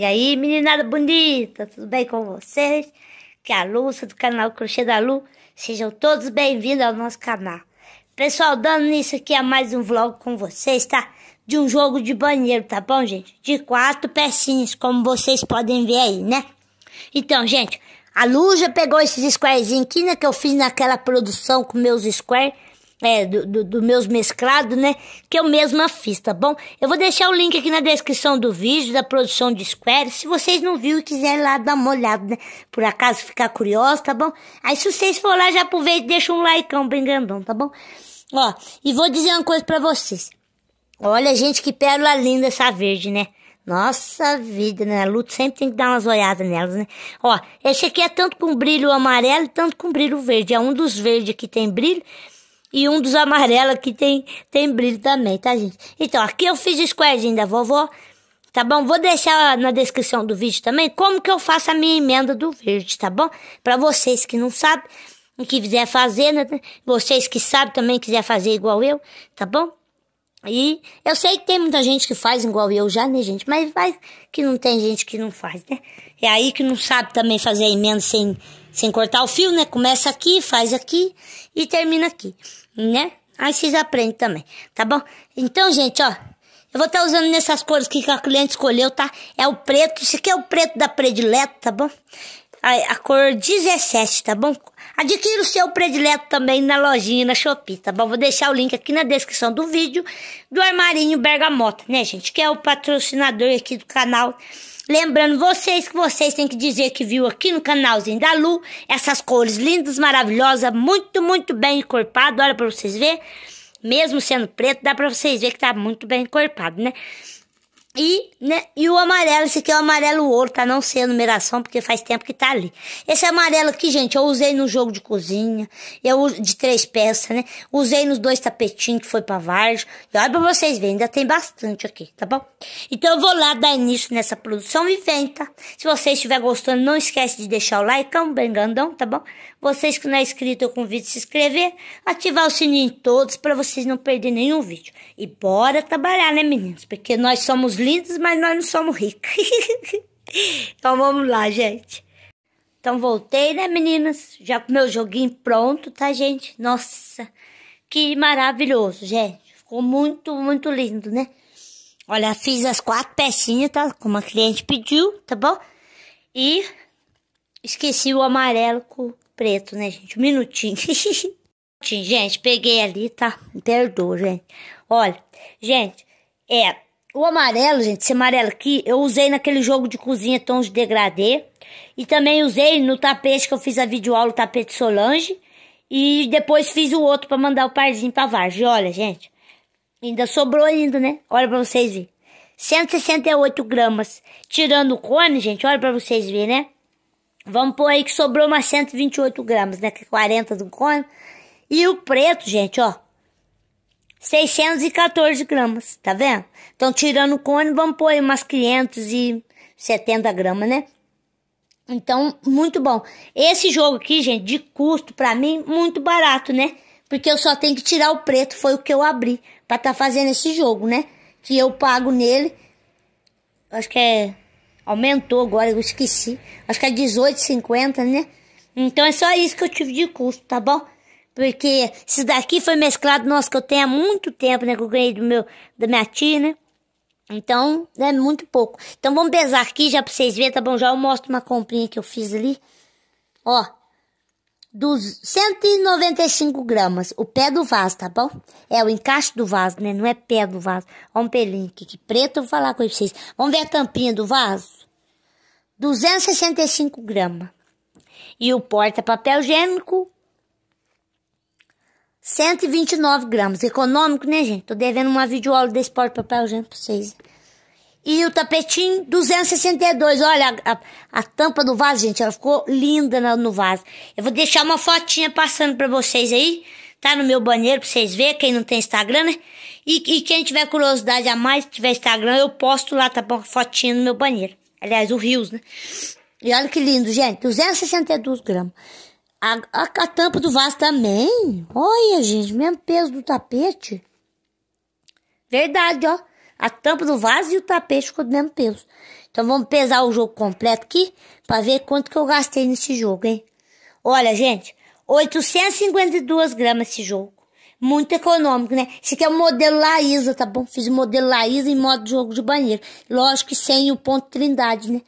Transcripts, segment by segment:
E aí, meninada bonita, tudo bem com vocês? Que é a Lúcia do canal Crochê da Lu. Sejam todos bem-vindos ao nosso canal. Pessoal, dando nisso aqui a mais um vlog com vocês, tá? De um jogo de banheiro, tá bom, gente? De quatro pecinhas, como vocês podem ver aí, né? Então, gente, a Lu já pegou esses squares aqui, né? Que eu fiz naquela produção com meus squares é, do, do, do, meus mesclados, né? Que eu mesma fiz, tá bom? Eu vou deixar o link aqui na descrição do vídeo da produção de Square. Se vocês não viram e quiserem lá dar uma olhada, né? Por acaso ficar curioso, tá bom? Aí se vocês for lá, já aproveita e deixa um likeão bem grandão, tá bom? Ó, e vou dizer uma coisa para vocês. Olha, gente, que pérola linda essa verde, né? Nossa vida, né? A Luto sempre tem que dar umas olhadas nelas, né? Ó, esse aqui é tanto com brilho amarelo, tanto com brilho verde. É um dos verdes que tem brilho e um dos amarelos que tem, tem brilho também, tá, gente? Então, aqui eu fiz o squarezinho da vovó, tá bom? Vou deixar na descrição do vídeo também como que eu faço a minha emenda do verde, tá bom? Pra vocês que não sabem, e quiser fazer, né? Vocês que sabem também quiser fazer igual eu, tá bom? E eu sei que tem muita gente que faz igual eu já, né, gente? Mas vai que não tem gente que não faz, né? É aí que não sabe também fazer a emenda sem, sem cortar o fio, né? Começa aqui, faz aqui e termina aqui, né? Aí vocês aprendem também, tá bom? Então, gente, ó, eu vou estar tá usando nessas cores que a cliente escolheu, tá? É o preto, isso aqui é o preto da predileta, tá bom? a, a cor 17, tá bom? Adquira o seu predileto também na lojinha, na Shopee, tá bom? Vou deixar o link aqui na descrição do vídeo do Armarinho Bergamota, né, gente? Que é o patrocinador aqui do canal. Lembrando vocês que vocês têm que dizer que viu aqui no canalzinho da Lu essas cores lindas, maravilhosas, muito, muito bem encorpado. Olha pra vocês verem. Mesmo sendo preto, dá pra vocês verem que tá muito bem encorpado, né? E, né, e o amarelo, esse aqui é o amarelo ouro, tá? Não sei a numeração, porque faz tempo que tá ali. Esse amarelo aqui, gente, eu usei no jogo de cozinha, eu de três peças, né? Usei nos dois tapetinhos que foi pra Varge. E olha pra vocês verem, ainda tem bastante aqui, tá bom? Então eu vou lá dar início nessa produção e vem, tá? Se você estiver gostando, não esquece de deixar o like, é um bem grandão, tá bom? Vocês que não é inscrito, eu convido a se inscrever, ativar o sininho em todos, para vocês não perderem nenhum vídeo. E bora trabalhar, né, meninos? Porque nós somos lindos, mas nós não somos ricos. então vamos lá, gente. Então voltei, né, meninas? Já com meu joguinho pronto, tá, gente? Nossa, que maravilhoso, gente. Ficou muito, muito lindo, né? Olha, fiz as quatro pecinhas, tá? Como a cliente pediu, tá bom? E esqueci o amarelo com o preto, né, gente? Um minutinho. gente, peguei ali, tá? Me perdoa, gente. Olha, gente, é o amarelo, gente, esse amarelo aqui, eu usei naquele jogo de cozinha tons de degradê. E também usei no tapete que eu fiz a videoaula, o tapete Solange. E depois fiz o outro para mandar o parzinho pra Varge. Olha, gente, ainda sobrou ainda, né? Olha pra vocês verem. 168 gramas. Tirando o cone, gente, olha pra vocês verem, né? Vamos pôr aí que sobrou umas 128 gramas, né? Que é 40 do cone. E o preto, gente, ó. 614 gramas, tá vendo? Então, tirando o cone, vamos pôr umas 570 gramas, né? Então, muito bom. Esse jogo aqui, gente, de custo, pra mim, muito barato, né? Porque eu só tenho que tirar o preto, foi o que eu abri pra tá fazendo esse jogo, né? Que eu pago nele, acho que é... Aumentou agora, eu esqueci. Acho que é 18,50, né? Então, é só isso que eu tive de custo, tá bom? Porque esse daqui foi mesclado, nosso que eu tenho há muito tempo, né? Que eu ganhei do meu, da minha tia, né? Então, é né, muito pouco. Então, vamos pesar aqui já pra vocês verem, tá bom? Já eu mostro uma comprinha que eu fiz ali. Ó, dos 195 gramas, o pé do vaso, tá bom? É o encaixe do vaso, né? Não é pé do vaso. Ó, um pelinho aqui, que preto, eu vou falar com vocês. Vamos ver a tampinha do vaso? 265 gramas. E o porta-papel higiênico, 129 gramas. Econômico, né, gente? Tô devendo uma videoaula desse pó de papel gente pra vocês. E o tapetinho, 262. Olha, a, a, a tampa do vaso, gente, ela ficou linda no, no, vaso. Eu vou deixar uma fotinha passando pra vocês aí. Tá no meu banheiro pra vocês verem, quem não tem Instagram, né? E, e quem tiver curiosidade a mais, tiver Instagram, eu posto lá, tá bom? Fotinha no meu banheiro. Aliás, o Rios, né? E olha que lindo, gente. 262 gramas. A, a, a, tampa do vaso também. Olha, gente, mesmo peso do tapete. Verdade, ó. A tampa do vaso e o tapete ficou do mesmo peso. Então vamos pesar o jogo completo aqui para ver quanto que eu gastei nesse jogo, hein? Olha, gente, 852 gramas esse jogo. Muito econômico, né? Esse aqui é o modelo Laísa, tá bom? Fiz o modelo Laísa em modo de jogo de banheiro. Lógico que sem o ponto trindade, né?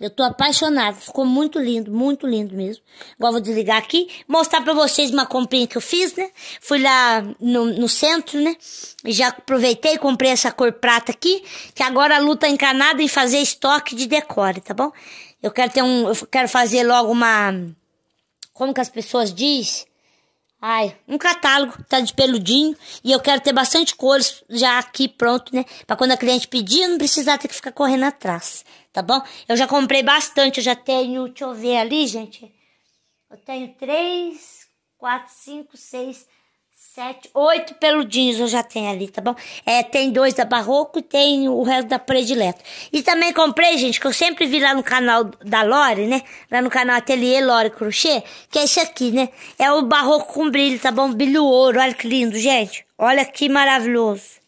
Eu tô apaixonada. Ficou muito lindo, muito lindo mesmo. Agora vou desligar aqui. Mostrar pra vocês uma comprinha que eu fiz, né? Fui lá no, no centro, né? Já aproveitei e comprei essa cor prata aqui. Que agora a Lu tá encanada em fazer estoque de decore, tá bom? Eu quero ter um... Eu quero fazer logo uma... Como que as pessoas dizem? Ai, um catálogo, tá de peludinho, e eu quero ter bastante cores já aqui pronto, né? Pra quando a cliente pedir, não precisar ter que ficar correndo atrás, tá bom? Eu já comprei bastante, eu já tenho, deixa eu ver ali, gente. Eu tenho três, quatro, cinco, seis, sete, oito peludinhos eu já tenho ali, tá bom? É, tem dois da Barroco e tem o resto da Predileto. E também comprei, gente, que eu sempre vi lá no canal da Lore, né? Lá no canal Ateliê Lore Crochê, que é esse aqui, né? É o Barroco com brilho, tá bom? Brilho ouro, olha que lindo, gente. Olha que maravilhoso.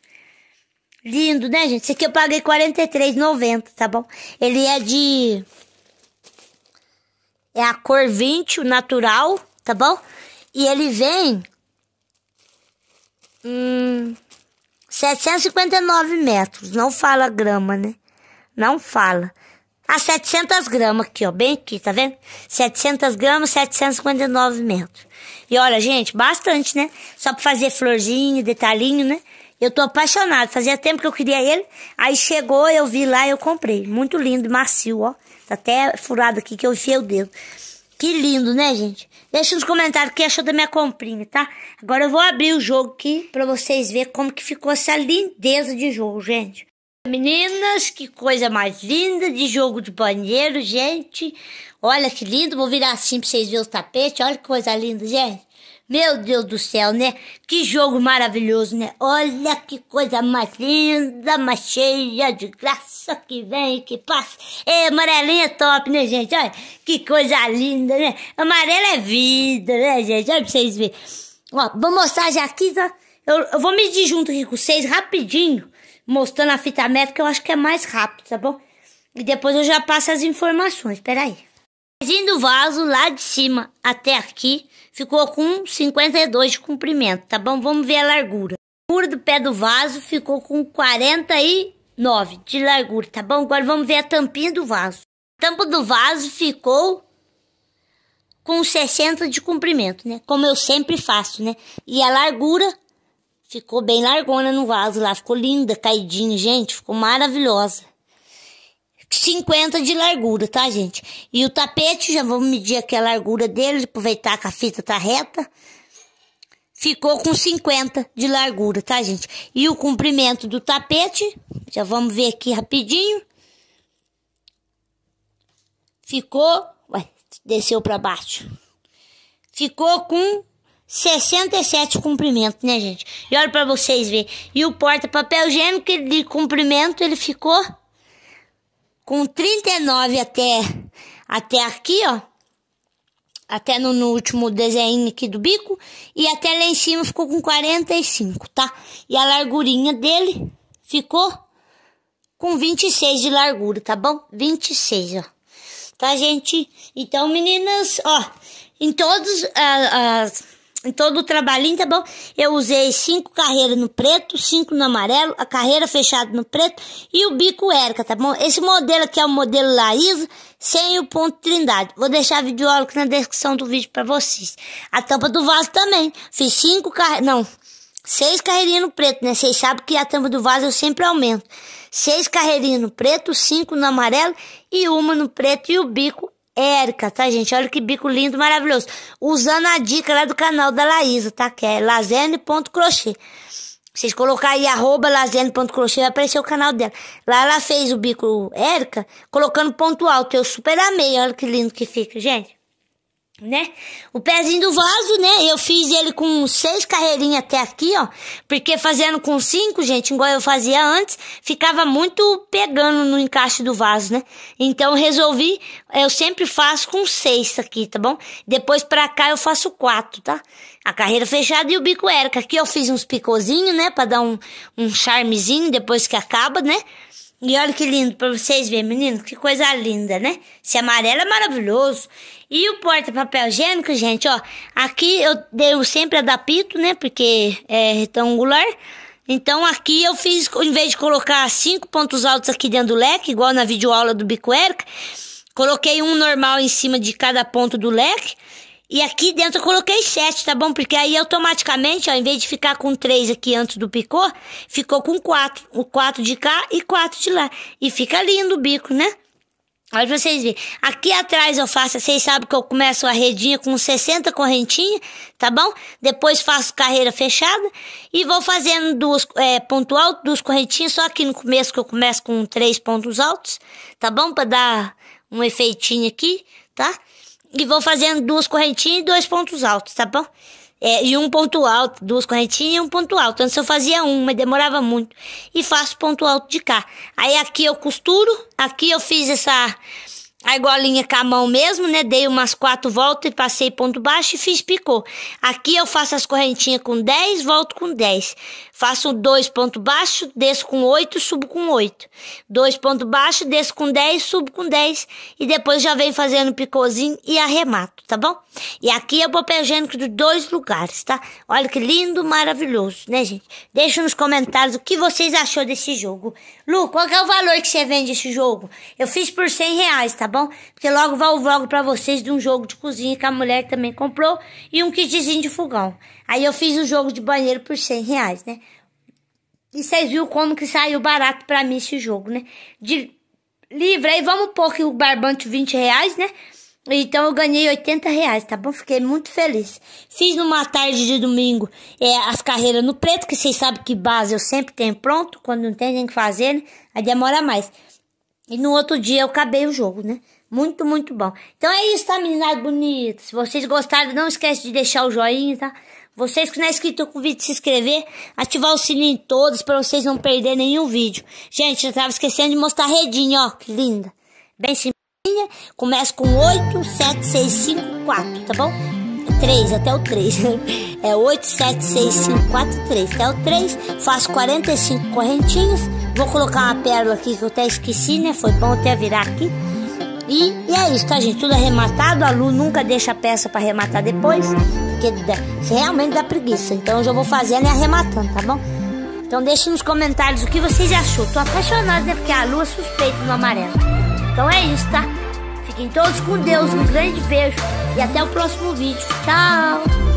Lindo, né, gente? Esse aqui eu paguei R$43,90, tá bom? Ele é de... É a cor 20, o natural, tá bom? E ele vem... Hum, 759 metros. Não fala grama, né? Não fala. A ah, 700 gramas aqui, ó. Bem aqui, tá vendo? 700 gramas, 759 metros. E olha, gente, bastante, né? Só pra fazer florzinho, detalhinho, né? Eu tô apaixonada. Fazia tempo que eu queria ele. Aí chegou, eu vi lá eu comprei. Muito lindo, macio, ó. Tá até furado aqui que eu enfiei o dedo. Que lindo, né, gente? Deixa nos comentários o que achou da minha comprinha, tá? Agora eu vou abrir o jogo aqui pra vocês verem como que ficou essa lindeza de jogo, gente. Meninas, que coisa mais linda de jogo de banheiro, gente. Olha que lindo, vou virar assim pra vocês verem o tapete. Olha que coisa linda, gente. Meu Deus do céu, né? Que jogo maravilhoso, né? Olha que coisa mais linda, mais cheia de graça que vem que passa. É, amarelinha é top, né, gente? Olha que coisa linda, né? Amarelo é vida, né, gente? Olha pra vocês verem. Ó, vou mostrar já aqui, tá? Eu, eu vou medir junto aqui com vocês rapidinho, mostrando a fita métrica, eu acho que é mais rápido, tá bom? E depois eu já passo as informações, peraí. Indo o vaso lá de cima até aqui, ficou com 52 de comprimento, tá bom? Vamos ver a largura. A largura do pé do vaso ficou com 49 de largura, tá bom? Agora vamos ver a tampinha do vaso. A tampa do vaso ficou com 60 de comprimento, né? Como eu sempre faço, né? E a largura ficou bem largona no vaso lá, ficou linda, caidinha, gente, ficou maravilhosa. 50 de largura, tá, gente? E o tapete, já vamos medir aqui a largura dele, aproveitar que a fita tá reta. Ficou com 50 de largura, tá, gente? E o comprimento do tapete, já vamos ver aqui rapidinho. Ficou, ué, desceu para baixo. Ficou com 67 de comprimento, né, gente? E olha para vocês ver. E o porta-papel higiênico de comprimento, ele ficou com 39 até, até aqui, ó. Até no, no último desenho aqui do bico. E até lá em cima ficou com 45, tá? E a largurinha dele ficou com 26 de largura, tá bom? 26, ó. Tá, gente? Então, meninas, ó, em todas ah, as todo o trabalhinho, tá bom? Eu usei cinco carreiras no preto, cinco no amarelo, a carreira fechada no preto e o bico Érica, tá bom? Esse modelo aqui é o modelo Laísa, sem o ponto trindade. Vou deixar a videoaula aqui na descrição do vídeo para vocês. A tampa do vaso também. Fiz cinco carreiras, não, seis carreirinhas no preto, né? Vocês sabem que a tampa do vaso eu sempre aumento. Seis carreirinhas no preto, cinco no amarelo e uma no preto e o bico Érica, tá, gente? Olha que bico lindo, maravilhoso. Usando a dica lá do canal da Laísa, tá? Que é lazene.crochê. Vocês colocar aí arroba lazene.crochê, vai aparecer o canal dela. Lá ela fez o bico Érica, colocando ponto alto. Eu super amei, olha que lindo que fica, gente né? O pezinho do vaso, né? Eu fiz ele com seis carreirinhas até aqui, ó. Porque fazendo com cinco, gente, igual eu fazia antes, ficava muito pegando no encaixe do vaso, né? Então resolvi, eu sempre faço com seis aqui, tá bom? Depois pra cá eu faço quatro, tá? A carreira fechada e o bico Érica. Aqui eu fiz uns picôzinhos, né? Pra dar um, um charmezinho depois que acaba, né? E olha que lindo para vocês verem, menino, que coisa linda, né? Esse amarelo é maravilhoso. E o porta-papel higiênico, gente, ó, aqui eu dei sempre adapto, né, porque é retangular. Então aqui eu fiz, em vez de colocar cinco pontos altos aqui dentro do leque, igual na videoaula do Bico Eric, coloquei um normal em cima de cada ponto do leque e aqui dentro eu coloquei 7, tá bom? Porque aí automaticamente, ao invés de ficar com 3 aqui antes do picô, ficou com 4. O 4 de cá e 4 de lá. E fica lindo o bico, né? Olha pra vocês verem. Aqui atrás eu faço, vocês sabem que eu começo a redinha com 60 correntinhas, tá bom? Depois faço carreira fechada e vou fazendo duas, é, ponto alto, duas correntinhas, só aqui no começo que eu começo com três pontos altos, tá bom? Pra dar um efeitinho aqui, Tá? e vou fazendo duas correntinhas e dois pontos altos, tá bom? É, e um ponto alto, duas correntinhas e um ponto alto. Antes eu fazia um, mas demorava muito. E faço ponto alto de cá. Aí aqui eu costuro, aqui eu fiz essa a argolinha com a mão mesmo, né? Dei umas quatro voltas e passei ponto baixo e fiz picô. Aqui eu faço as correntinhas com 10, volto com 10. Faço dois pontos baixos, desço com oito, subo com oito. Dois pontos baixos, desço com dez, subo com dez. E depois já venho fazendo picôzinho e arremato, tá bom? E aqui é o papel higiênico de dois lugares, tá? Olha que lindo, maravilhoso, né, gente? Deixa nos comentários o que vocês achou desse jogo. Lu, qual é o valor que você vende esse jogo? Eu fiz por cem reais, tá bom? Porque logo vai o vlog pra vocês de um jogo de cozinha que a mulher também comprou e um kitzinho de fogão. Aí eu fiz o um jogo de banheiro por cem reais, né? E vocês viram como que saiu barato para mim esse jogo, né? De livre aí, vamos pôr aqui o barbante 20 reais, né? Então eu ganhei 80 reais, tá bom? Fiquei muito feliz. Fiz numa tarde de domingo é, as carreiras no preto, que vocês sabem que base eu sempre tenho pronto. Quando não tem, tem que fazer, né? Aí demora mais. E no outro dia eu acabei o jogo, né? Muito, muito bom. Então é isso, tá, meninas bonitas? Se vocês gostaram, não esquece de deixar o joinha, tá? Vocês que não é inscrito, eu convido a se inscrever, ativar o sininho em todos para vocês não perderem nenhum vídeo. Gente, eu tava esquecendo de mostrar a redinha, ó, que linda. Bem simplinha, começa com 8, 7, 6, 5, 4, tá bom? 3, é até o 3. É 8, 7, 6, 5, 4, 3. Até o 3, faço 45 correntinhas. Vou colocar uma pérola aqui que eu até esqueci, né? Foi bom até virar aqui. E, e, é isso, tá, gente? Tudo arrematado. A Lu nunca deixa a peça pra arrematar depois porque realmente dá preguiça. Então eu já vou fazendo e arrematando, tá bom? Então deixe nos comentários o que vocês achou. Tô apaixonada, né? Porque a lua suspeita no amarelo. Então é isso, tá? Fiquem todos com Deus, um grande beijo e até o próximo vídeo. Tchau!